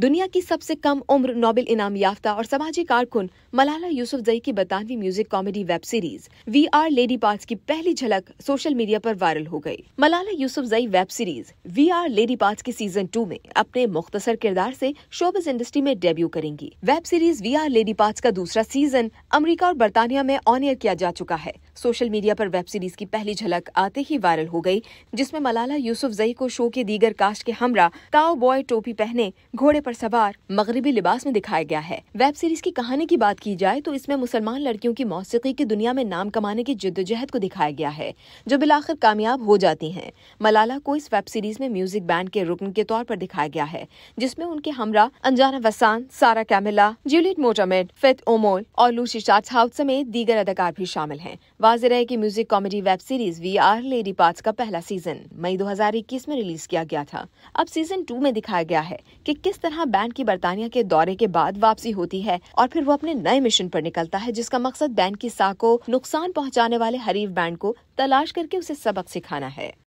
दुनिया की सबसे कम उम्र नोबेल इनाम याफ्ता और समाजी कारकुन मलाला जई की बरतानवी music comedy web series we are lady parts की पहली झलक सोशल मीडिया पर वायरल हो गई। Malala Zai web series we are lady parts के सीजन टू में अपने मुख्तसर किरदार से शोबिस इंडस्ट्री में डेब्यू करेंगी web series we are lady parts का दूसरा सीजन अमरीका और बरतानिया में ऑन एयर किया जा चुका है सोशल मीडिया पर वेब सीरीज की पहली झलक आते ही वायरल हो गई जिसमें मलाला जई को शो के दीगर कास्ट के हमरा काओ बॉय टोपी पहने घोड़े पर सवार मगरबी लिबास में दिखाया गया है वेब सीरीज की कहानी की बात की जाए तो इसमें मुसलमान लड़कियों की मौसीकी की दुनिया में नाम कमाने की जिद्दोजहद को दिखाया गया है जो बिलाखिर कामयाब हो जाती है मलाला को इस वेब सीरीज में म्यूजिक बैंड के रुकन के तौर पर दिखाया गया है जिसमे उनके हमरा Anjana Vasan Sarah Kameela Juliette Motamed Faith Omole और लूशी चार्ट हाउस समेत दीगर अदाकार भी शामिल हैं वाजिर रहे की music comedy web series we are lady part का पहला सीजन मई 2021 में रिलीज किया गया था अब सीजन टू में दिखाया गया है कि किस तरह बैंड की बरतानिया के दौरे के बाद वापसी होती है और फिर वो अपने नए मिशन पर निकलता है जिसका मकसद बैंड की साख को नुकसान पहुंचाने वाले हरीफ बैंड को तलाश करके उसे सबक सिखाना है